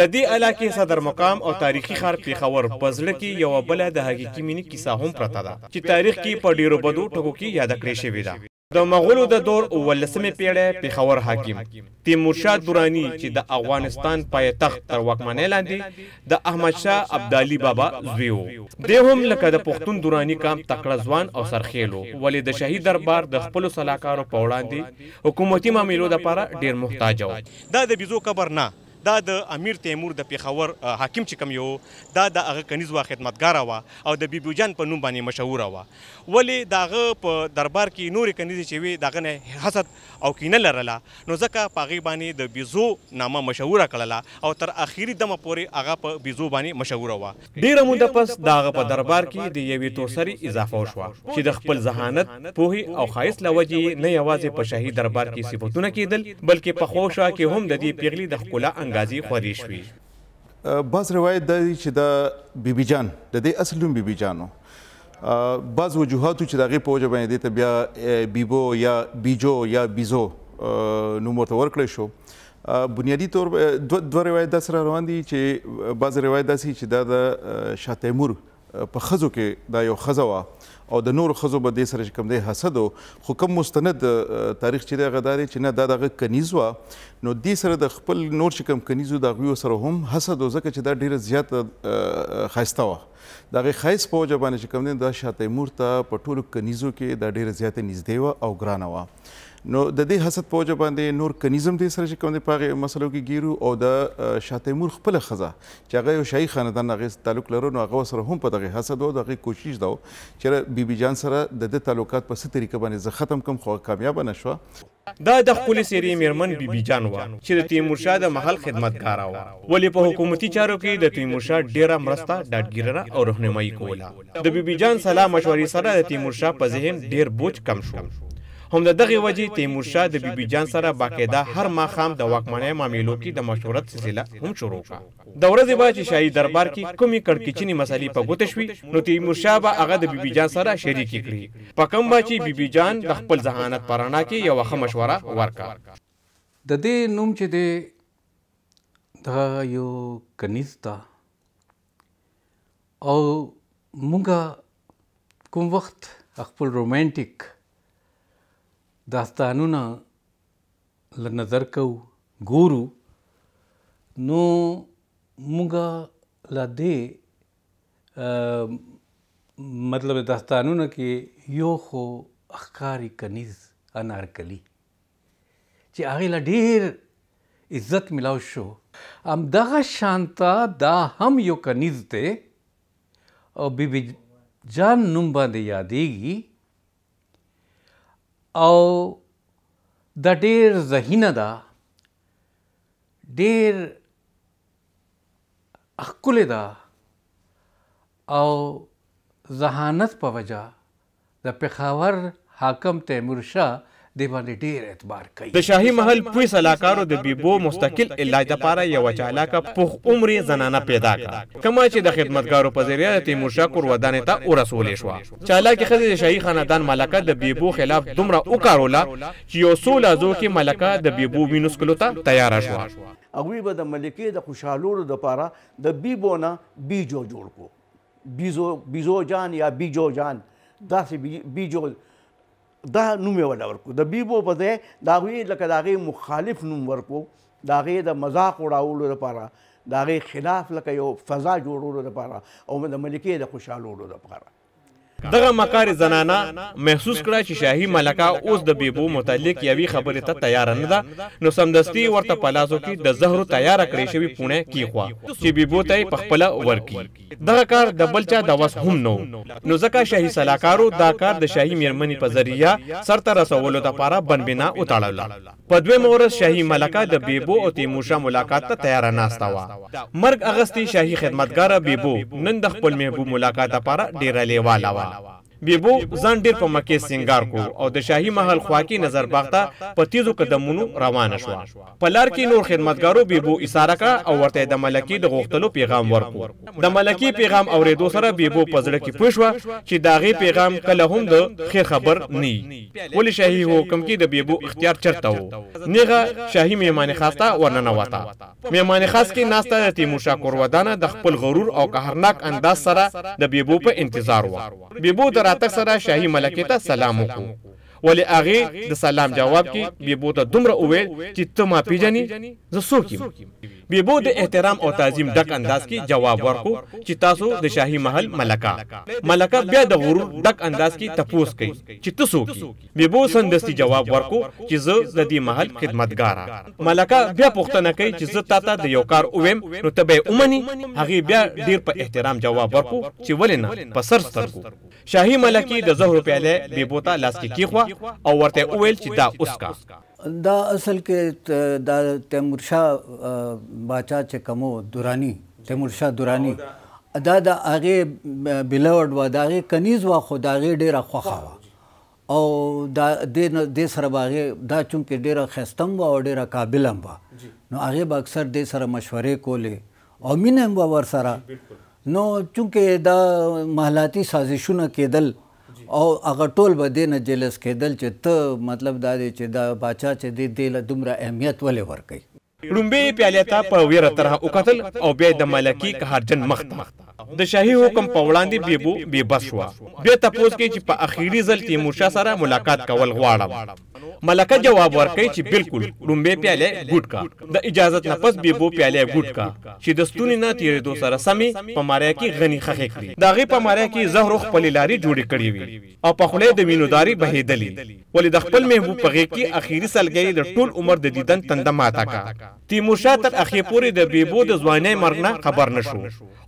د دې علاقې صدر مقام او تاریخي ښار پیښور په زړه کې یو بل د حقيقي مینې کیسه هم پرته ده چې تاریخ کې په ډیرو بدو ټکو کې یاد کړی شوی ده د مغولو د دور اولسمې پیړۍ پیښور حاکم تیمورشاه درانی چې د افغانستان پایتخت تر واکمنۍ لاندې د احمدشاه ابدالي بابا زوی و د هم لکه د پښتون درانی کام تکړه ځوان او سرخیل و ولې د شهید دربار د خپل سلاکارو په وړاندې حکومتي معاملو لپاره ډیر محتاج و دا د بيزو قبر نه دا د امیر تیمور د پیښور حاکم چې کم یو دا د هغه کنیزوا خدمتګار وا او د بیبوجان په نوم باندې مشهور وا ولی داغه په دربار کې نور کنیز چې وی داغه نه حسد او کینه لرله نو ځکه پاغي باندې د بیزو نامه مشهوره کړله او تر اخیری دمه پورې هغه په بیزو باندې مشهور وا ډیره مده پس داغه په دربار کې د یوې توسري اضافه وشوه چې د خپل ذهانت پوهې او خایس لوجې نه یوازې په شاهي دربار کې صفاتونه کېدل بلکې په خوشا کې هم د دې پیغلي د خپل څنګهازي خوري شوې بس روایت دا چې د بیبي جان د دې اصل نوم بیبي جانو بعض وجوهاتو چې دغه په وجه باندې ته بیا بیبو یا بیجو یا بیزو نوم ورته ورکړی شو بنیادی طور دو دو روایت د سره روان دي چې بعض روایت داسي چې د شاه تیمور په خزو کې دا یو خزه و او د نور خزو به د سره کوم دی حسد خو کوم مستند تاریخ چې دغه داري چې نه دا دغه کنیز وا نو د سره د خپل نور چې کوم کنیزو د غوي سره هم حسد وزکه چې دا ډیره زیات خاصته وه دغه خیس په وجه باندې چې کوم دی د شاه تیمور ته په ټولو کنیزو کې دا ډیره زیاته نږدې و او ګرانه و نو د دې حسد په وجه باندې نور کنیزم دې سره چې کوم دې پاغه مسلو کې ګیرو او د شاه تیمور خپل خزه چې هغه یو شاهي خاندان هغه تعلق لرو نو هغه سره هم په دغه حسد او دغه کوشش دا چې بیبي جان سره د دې تعلقات په ست طریقه باندې زه ختم کوم خو کامیاب نه شو دا د خپل سری میرمن بیبي جان و چې د تیمور شاه د محل خدمتګار و ولی په حکومتي چارو کې د تیمور شاه ډیره مرسته ډاډګیرنه او رهنمایي کوله د بیبي جان سلام مشورې سره د تیمور شاه په ذهن ډیر بوج کم شو هم د دغه وجې تیمور شاه د بیبي جان سره باقاعده هر ماخام د واکمنۍ معاملو کې د مشورت سلسله هم شروع کړه د ورځې به چې شاهي دربار کې کومي کړکچینی مسالې په ګوته شوي نو تیمور شاه به هغه د بیبي جان سره شریکې کړي په کوم به چې بیبي جان د خپل ذهانت پرانا کې یو ښه مشوره ورکړه د دې نوم چې دی دا یو کنیز دا او مونږه کوم وخت خپل رومانټیک داستانونه له نظر کوو ګورو نو موږ لا دې مطلب داستانونه کې یو خو اخکاری کنیز انارکلی چې هغه لا ډیر عزت ملاو شو ام دغه شانتا دا هم یو کنیز ته او بیبي بی جان نوم باندې یادېږي او د ډیر زهینه ده ډیر اخکل ده او زهانت په وجه د پېښور حاکم تیمور شاه د باندې ډیر اعتبار کوي د شاهي محل پولیس علاقارو د بیبو مستقل علاج لپاره یو چالاکه پخ عمرې زنانه پیدا کړه کما چې د خدمتګارو په ذریعہ تیمور شاه کور ودانې ته ورسولې شو چالاکه خزې د شاهي خاندان ملکه د بیبو خلاف دومره وکاروله چې یو څو لازو کې ملکه د بیبو وینوسکلو ته تیار شو هغوی به د ملکې د خوشحالولو دپاره د بیبو نه بیجو جوړ کو بیزو بیزو جان یا بیجو جان داسې بیجو بی دا نوم یې ولا ورکو د بیبو په ځای د هغوی لکه د هغې مخالف نوم ورکو د هغې د مذاق وړاولو لپاره د هغې خلاف لکه یو فضا جوړولو لپاره او د ملکې د خوشحالولو لپاره دغه مکار زنانه محسوس کړه چې شاهي ملکه اوس د بیبو متعلق یوې خبرې ته تیار نه ده نو سمدستي ورته پلازو کې د زهرو تیار کړی شوی پونه کیخوا چې بیبو ته په خپل ورکی دغه کار د بلچا د وس هم نو نو ځکه شاهي سلاکارو دا کار د شاهي میرمنې په ذریعہ سرته رسولو لپاره بنبنا وتاړل په دویم ورځ شاهي ملکه د بیبو او تیموشا ملاقات ته تیار ناستا و مرګ اغستی شاهي خدمتګار بیبو نن د خپل میبو ملاقات لپاره ډیر لیواله و अलावा بیبو ځان ډیر په مکه سنگار کو او د شاهي محل خواکی نظر باغته په تیزو قدمونو روانه شو په لار کې نور خدمتګارو بیبو اشاره کړه او ورته د ملکی د غوښتلو پیغام ورکړ د ملکی پیغام اورېدو سره بیبو په زړه کې پوښوه چې دا غي پیغام کله هم د خیر خبر نه ولې شاهي حکم کې د بیبو اختیار چرته وو نیغه شاهي میمانه خاصه ورننوتا میمانه خاص کې ناسته تیمور شاه کوروادانه د خپل غرور او قهرناک انداز سره د بیبو په انتظار و بیبو در راتګ سره شاهي ملکې ته سلام وکړو ولی هغه د سلام جواب کې بیبو ته دومره وویل چې ته ما پیژنې زه څوک یم بیبو د احترام او تعظیم ډک انداز کې جواب ورکو چې تاسو د شاهي محل ملکه ملکه بیا د غرور ډک انداز کې تپوس کوي چې ته څوک یې بیبو سندستي جواب ورکو چې زه د دې محل خدمتګار ملکه بیا پوښتنه کوي چې زه تاته د یو کار اوویم نو ته به یې ومنې هغې بیا ډیر په احترام جواب ورکو چې ولې نه په سر سترګو شاهي ملکې د زهرو پیاله بیبو ته لاس کې کیښوه او ورته وویل چې دا اوسکا دا اصل کې دا تیمور شاه باچا چې کومو دورانی تیمور شاه دورانی دا د هغه بلورد و دا هغه کنیز و خدای ډیره خوخه و او دا د د سره باغه دا چون کې ډیره خستم و او ډیره قابلم و نو هغه به اکثر د سره مشورې کولې او مینم و ور سره نو چونکه دا محلاتی سازشونه کېدل او هغه ټول به دینه جلس کېدل چې ته مطلب دا دی چې دا بادشاہ چې دی دی له دومره اهمیت ولې ورکړي لومبه پیاله تا په ویره طرح وکتل او بیا د ملکی قهرجن مخ د شاهي حکم په وړاندې بیبو بے بس شو بیا تاسو کې چې په اخیری ځل تیمورشاه سره ملاقات کول غواړم ملکه جواب ورکړي چې بالکل لومبه پیاله ګډ کا د اجازت نه پس بیبو پیاله ګډ کا چې د ستونی نه تیرېدو سره سمې په ماریا کې غني خخې کړي داغه په ماریا کې زهرو خپل لاري جوړې کړې وي او په خله د مینوداري بهېدلې ولې د خپل محبوب په غېږ کې اخیری سلګي د ټول عمر د دیدن تنده ماته کا تیمور شاه تر اخې پورې د بیبو د ځوانۍ مرګ نه خبر نشو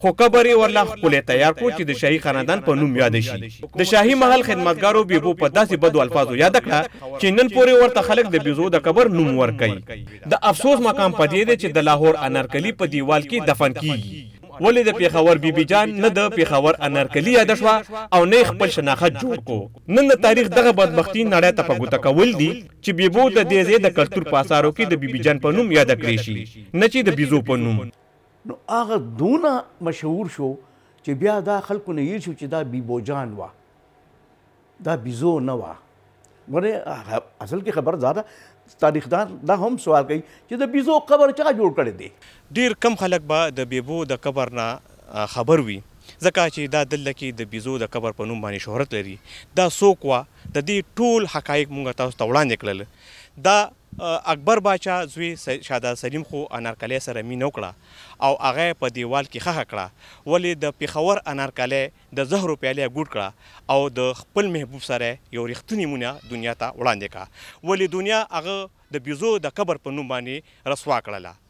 خو قبر یې ورله خپل تیار کو چې د شاهي خاندان په نوم یاد شي د شاهي محل خدمتګارو بیبو په داسې بدو الفاظو یاد کړه چې نن په پورې ورته خلک د بيزو د قبر نوم ورکړي د افسوس مقام پدې دی چې د لاهور انارکلی په دیوال کې دفن کیږي ولې د پیښور بیبي جان نه د پیښور انارکلی یاد شوه او نه خپل شناخت جوړ کو نن د تاریخ دغه بدبختی نړۍ ته په ګوته کول دي چې بيبو د دې ځای د کلتور پاسارو کې د بیبي جان په نوم یاد کړی شي نه چې د بيزو په نوم نو هغه دونه مشهور شو چې بیا دا خلکو نه یې شو چې دا بیبوجان وا دا بیزو نه وا مونه اصل کې خبر زده تاریخدان دا هم سوال کوي چې د بیزو قبر چا جوړ کړي دي ډیر کم خلک به د بیبو د قبر نه خبر وي ځکه چې دا دلته کې د بیزو د قبر په نوم باندې شهرت لري دا څوک وا د دې ټول حقایق مونږ تاسو ته وړاندې کړل دا اکبر باچا زوی شاده سلیم خو انارکلې سره مینه وکړه او هغه په دیوال کې خخه کړه ولی د پیښور انارکلې د زهرو پیاله ګوټ کړه او د خپل محبوب سره یو رښتونی مونږه دنیا ته وړاندې کړه ولی دنیا هغه د بيزو د قبر په نوم باندې رسوا کړله